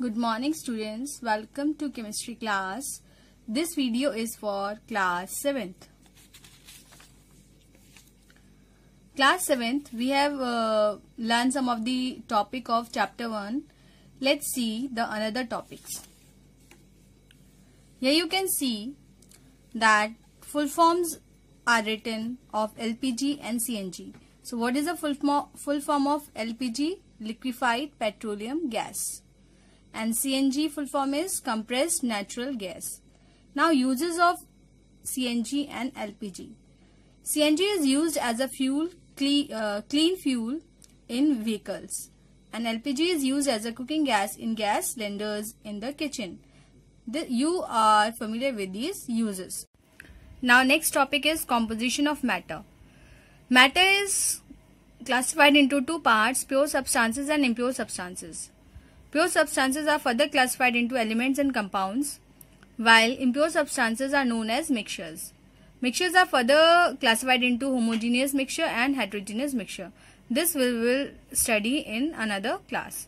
Good morning students. Welcome to chemistry class. This video is for class 7th. Class 7th we have uh, learned some of the topic of chapter 1. Let's see the another topics. Here you can see that full forms are written of LPG and CNG. So what is the full, full form of LPG? Liquefied petroleum gas and CNG full form is compressed natural gas. Now uses of CNG and LPG. CNG is used as a fuel, uh, clean, fuel in vehicles and LPG is used as a cooking gas in gas cylinders in the kitchen. you are familiar with these uses. Now next topic is composition of matter. Matter is classified into two parts, pure substances and impure substances. Pure substances are further classified into elements and compounds, while impure substances are known as mixtures. Mixtures are further classified into homogeneous mixture and heterogeneous mixture. This we will study in another class.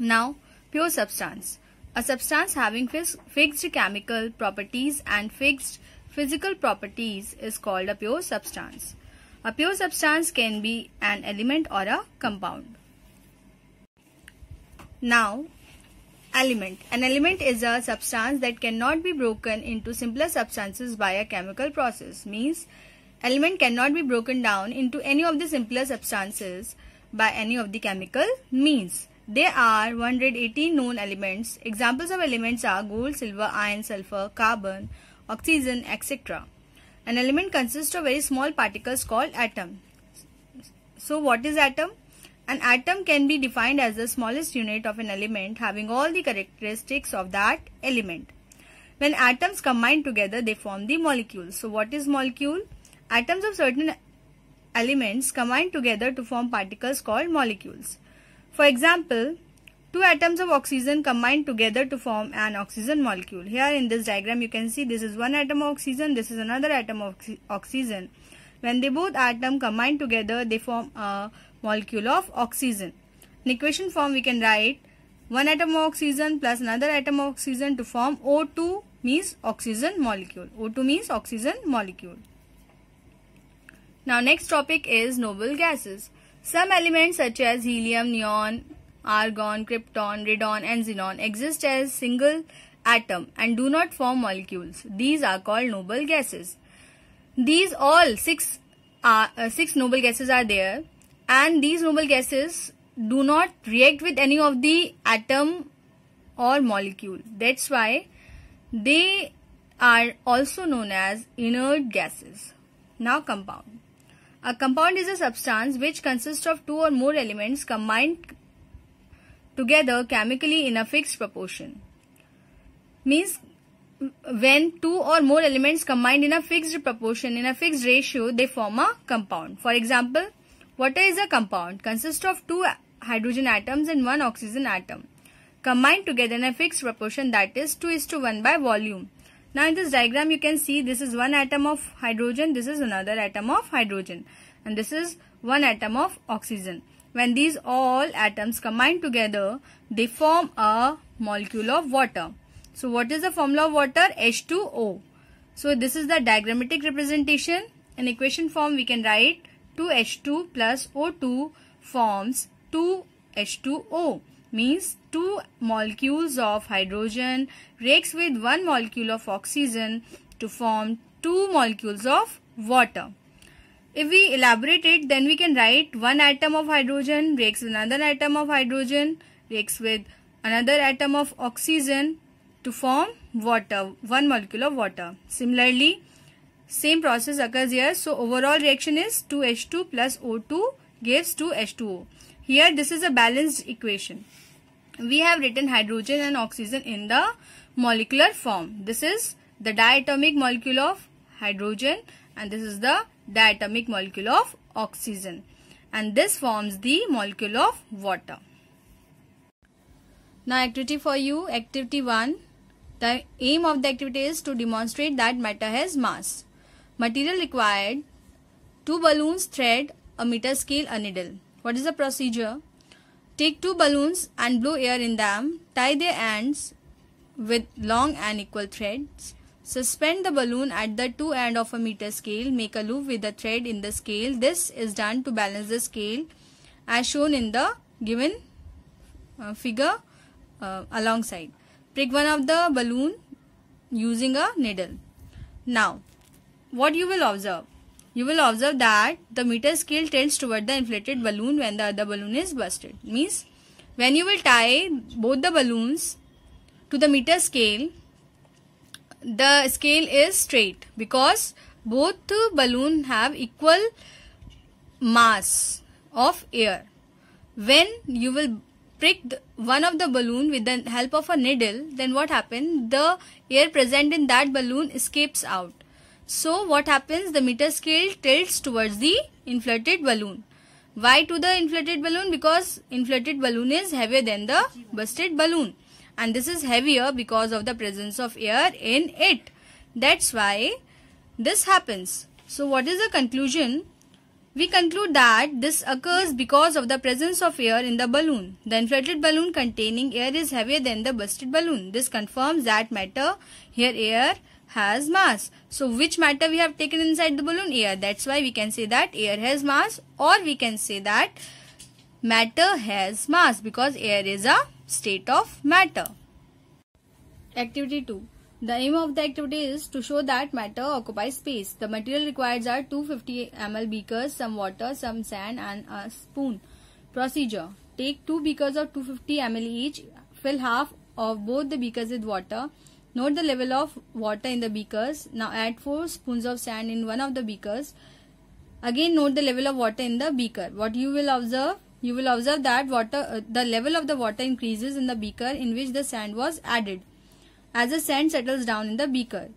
Now, pure substance. A substance having fixed chemical properties and fixed physical properties is called a pure substance. A pure substance can be an element or a compound. Now, element. An element is a substance that cannot be broken into simpler substances by a chemical process. Means, element cannot be broken down into any of the simpler substances by any of the chemical means. There are 118 known elements. Examples of elements are gold, silver, iron, sulfur, carbon, oxygen, etc. An element consists of very small particles called atom. So what is atom? An atom can be defined as the smallest unit of an element having all the characteristics of that element. When atoms combine together, they form the molecule. So what is molecule? Atoms of certain elements combine together to form particles called molecules. For example, two atoms of oxygen combine together to form an oxygen molecule. Here in this diagram you can see this is one atom of oxygen, this is another atom of oxygen. When they both atom combine together, they form a molecule of oxygen. In equation form, we can write one atom of oxygen plus another atom of oxygen to form O2 means oxygen molecule. O2 means oxygen molecule. Now next topic is noble gases. Some elements such as helium, neon, argon, krypton, radon and xenon exist as single atom and do not form molecules. These are called noble gases. These all six are, uh, six noble gases are there and these noble gases do not react with any of the atom or molecule. That's why they are also known as inert gases. Now compound. A compound is a substance which consists of two or more elements combined together chemically in a fixed proportion. Means when two or more elements combined in a fixed proportion, in a fixed ratio, they form a compound. For example, water is a compound, consists of two hydrogen atoms and one oxygen atom. Combined together in a fixed proportion that is 2 is to 1 by volume. Now in this diagram you can see this is one atom of hydrogen, this is another atom of hydrogen and this is one atom of oxygen. When these all atoms combine together, they form a molecule of water. So what is the formula of water? H2O. So this is the diagrammatic representation. In equation form we can write 2H2 plus O2 forms 2H2O means two molecules of hydrogen reacts with one molecule of oxygen to form two molecules of water. If we elaborate it then we can write one atom of hydrogen reacts with another atom of hydrogen reacts with another atom of oxygen to form water, 1 molecule of water. Similarly, same process occurs here. So, overall reaction is 2H2 plus O2 gives 2H2O. Here, this is a balanced equation. We have written hydrogen and oxygen in the molecular form. This is the diatomic molecule of hydrogen and this is the diatomic molecule of oxygen. And this forms the molecule of water. Now activity for you, activity 1. The aim of the activity is to demonstrate that matter has mass. Material required two balloons, thread, a meter scale, a needle. What is the procedure? Take two balloons and blow air in them, tie their ends with long and equal threads. Suspend the balloon at the two end of a meter scale. Make a loop with the thread in the scale. This is done to balance the scale as shown in the given uh, figure uh, alongside prick one of the balloon using a needle. Now, what you will observe? You will observe that the meter scale tends toward the inflated balloon when the other balloon is busted. Means, when you will tie both the balloons to the meter scale, the scale is straight because both balloon have equal mass of air. When you will pricked one of the balloon with the help of a needle, then what happens? The air present in that balloon escapes out. So what happens? The meter scale tilts towards the inflated balloon. Why to the inflated balloon? Because inflated balloon is heavier than the busted balloon. And this is heavier because of the presence of air in it. That's why this happens. So what is the conclusion? We conclude that this occurs because of the presence of air in the balloon. The inflated balloon containing air is heavier than the busted balloon. This confirms that matter, here air, has mass. So which matter we have taken inside the balloon? Air. That's why we can say that air has mass or we can say that matter has mass because air is a state of matter. Activity 2. The aim of the activity is to show that matter occupies space. The material required are 250 ml beakers, some water, some sand and a spoon. Procedure. Take two beakers of 250 ml each. Fill half of both the beakers with water. Note the level of water in the beakers. Now add 4 spoons of sand in one of the beakers. Again note the level of water in the beaker. What you will observe? You will observe that water, uh, the level of the water increases in the beaker in which the sand was added as the sand settles down in the beaker.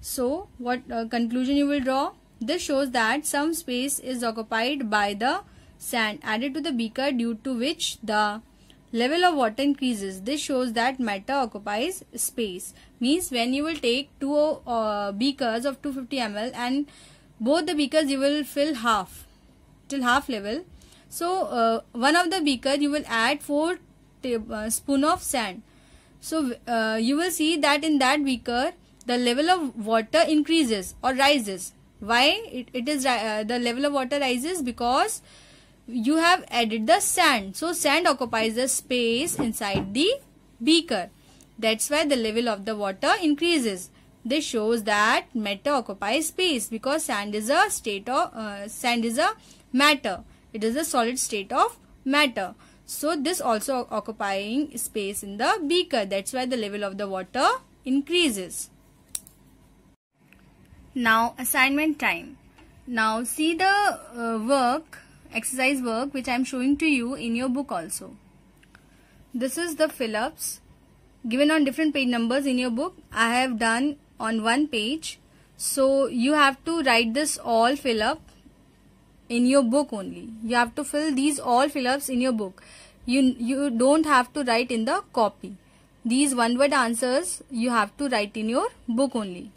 So, what uh, conclusion you will draw? This shows that some space is occupied by the sand added to the beaker due to which the level of water increases. This shows that matter occupies space. Means when you will take two uh, beakers of 250 ml and both the beakers you will fill half till half level. So, uh, one of the beaker you will add 4 uh, spoon of sand so uh, you will see that in that beaker, the level of water increases or rises. Why it, it is uh, the level of water rises? Because you have added the sand. So sand occupies the space inside the beaker. That's why the level of the water increases. This shows that matter occupies space because sand is a state of uh, sand is a matter. It is a solid state of matter. So this also occupying space in the beaker. That's why the level of the water increases. Now assignment time. Now see the uh, work, exercise work which I am showing to you in your book also. This is the fill-ups given on different page numbers in your book. I have done on one page. So you have to write this all fill-up in your book only. You have to fill these all fill-ups in your book. You, you don't have to write in the copy. These one word answers you have to write in your book only.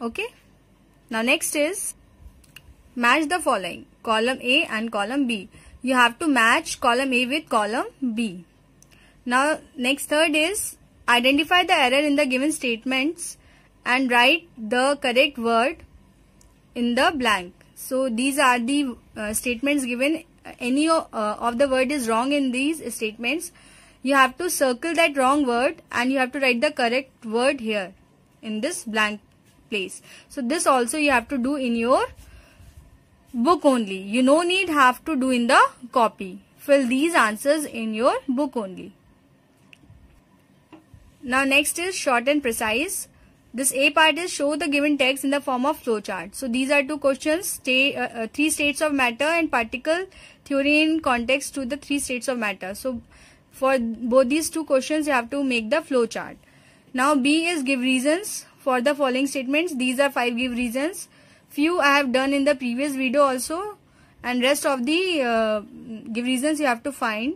Okay. Now next is match the following column A and column B. You have to match column A with column B. Now next third is identify the error in the given statements and write the correct word in the blank. So these are the uh, statements given. Any uh, of the word is wrong in these statements. You have to circle that wrong word and you have to write the correct word here in this blank place. So this also you have to do in your book only. You no need have to do in the copy. Fill these answers in your book only. Now next is short and precise. This A part is show the given text in the form of flowchart. So these are two questions, stay, uh, uh, three states of matter and particle theory in context to the three states of matter. So for both these two questions you have to make the flowchart. Now B is give reasons for the following statements. These are five give reasons. Few I have done in the previous video also and rest of the uh, give reasons you have to find.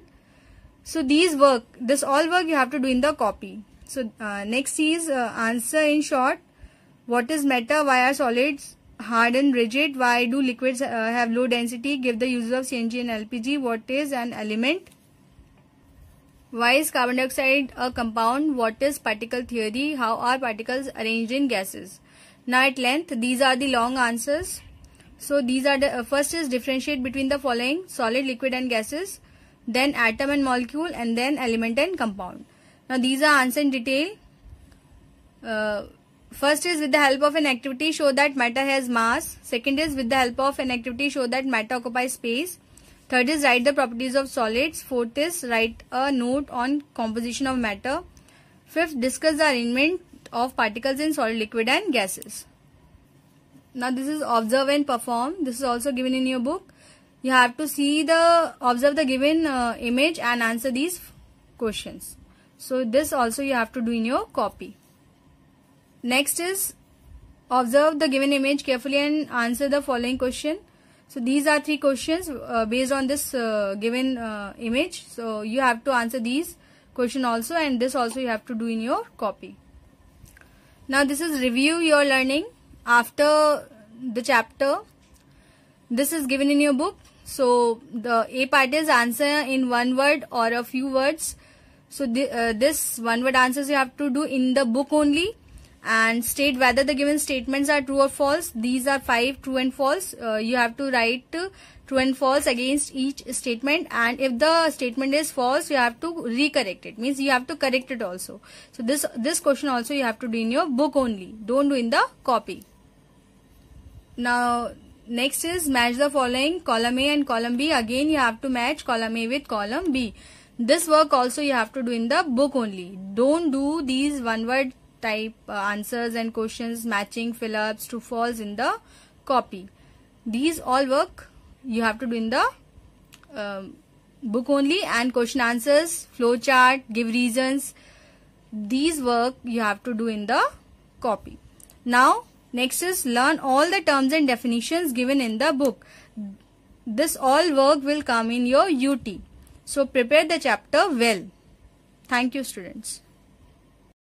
So these work, this all work you have to do in the copy. So uh, next is uh, answer in short. What is matter? Why are solids hard and rigid? Why do liquids uh, have low density? Give the uses of CNG and LPG. What is an element? Why is carbon dioxide a compound? What is particle theory? How are particles arranged in gases? Now at length, these are the long answers. So these are the uh, first is differentiate between the following solid, liquid and gases, then atom and molecule and then element and compound. Now these are answer in detail. Uh, first is with the help of an activity show that matter has mass. Second is with the help of an activity show that matter occupies space. Third is write the properties of solids. Fourth is write a note on composition of matter. Fifth, discuss the arrangement of particles in solid, liquid and gases. Now this is observe and perform. This is also given in your book. You have to see the, observe the given uh, image and answer these questions. So this also you have to do in your copy. Next is observe the given image carefully and answer the following question. So these are three questions uh, based on this uh, given uh, image. So you have to answer these question also and this also you have to do in your copy. Now this is review your learning after the chapter. This is given in your book. So the A part is answer in one word or a few words so uh, this one word answers you have to do in the book only and state whether the given statements are true or false. These are five true and false. Uh, you have to write uh, true and false against each statement and if the statement is false you have to recorrect it means you have to correct it also. So this, this question also you have to do in your book only. Don't do in the copy. Now next is match the following column A and column B. Again you have to match column A with column B. This work also you have to do in the book only. Don't do these one word type uh, answers and questions matching fill-ups to false in the copy. These all work you have to do in the um, book only and question answers, flow chart, give reasons. These work you have to do in the copy. Now next is learn all the terms and definitions given in the book. This all work will come in your UT. So prepare the chapter well. Thank you students.